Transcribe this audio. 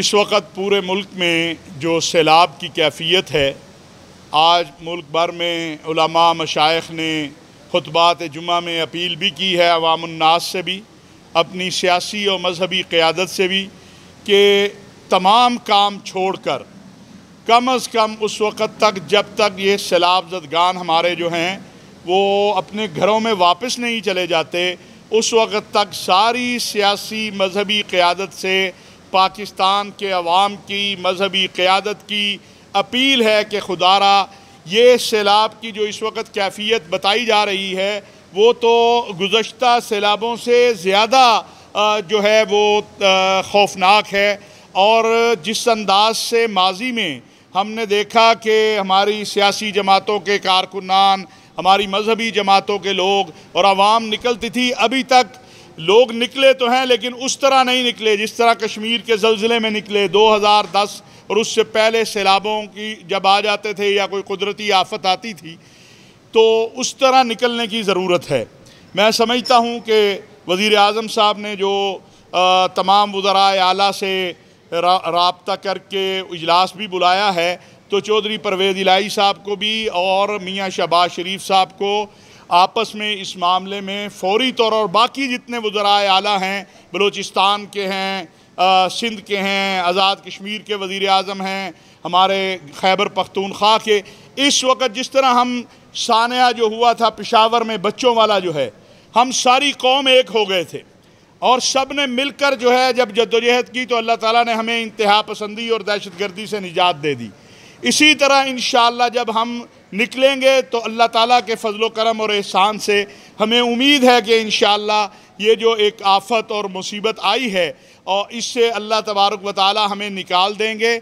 इस वक्त पूरे मुल्क में जो सैलाब की कैफियत है आज मुल्क भर में उलमा मशाइख ने खुतबात जुमा में अपील भी की है अवामनास से भी अपनी सियासी और मजहबी क़्यादत से भी कि तमाम काम छोड़ कर कम अज़ कम उस वक़्त तक जब तक ये सैलाब जदगान हमारे जो हैं वो अपने घरों में वापस नहीं चले जाते उस वक़्त तक सारी सियासी मजहबी क़्यादत से पाकिस्तान के अवाम की मजहबी क़्यादत की अपील है कि खुदारा ये सैलाब की जो इस वक्त कैफियत बताई जा रही है वो तो गुज्त सैलाबों से ज़्यादा जो है वो खौफनाक है और जिस अंदाज से माजी में हमने देखा कि हमारी सियासी जमातों के कारकुनान हमारी मजहबी जमातों के लोग और आवाम निकलती थी अभी तक लोग निकले तो हैं लेकिन उस तरह नहीं निकले जिस तरह कश्मीर के जलजिले में निकले 2010 और उससे पहले सैलाबों की जब आ जाते थे या कोई कुदरती आफत आती थी तो उस तरह निकलने की ज़रूरत है मैं समझता हूँ कि वज़ी अजम साहब ने जो आ, तमाम वज़रा आला से रा, रबता करके इजलास भी बुलाया है तो चौधरी परवेज इलाही साहब को भी और मियाँ शहबाज शरीफ साहब को आपस में इस मामले में फौरी तौर और बाकी जितने वजराए आला हैं बलूचिस्तान के हैं सिंध के हैं आज़ाद कश्मीर के वज़ी अजम हैं हमारे खैबर पख्तूनख्वा के इस वक्त जिस तरह हम सानिया जो हुआ था पिशावर में बच्चों वाला जो है हम सारी कौम एक हो गए थे और सब ने मिलकर जो है जब जदोजहद की तो अल्लाह ताला ने हमें इंतहा पसंदी और दहशत गर्दी से निजात दे दी इसी तरह इन जब हम निकलेंगे तो अल्लाह ताला के फजलो करम और एहसान से हमें उम्मीद है कि इन ये जो एक आफत और मुसीबत आई है और इससे अल्लाह तबारक व ताली हमें निकाल देंगे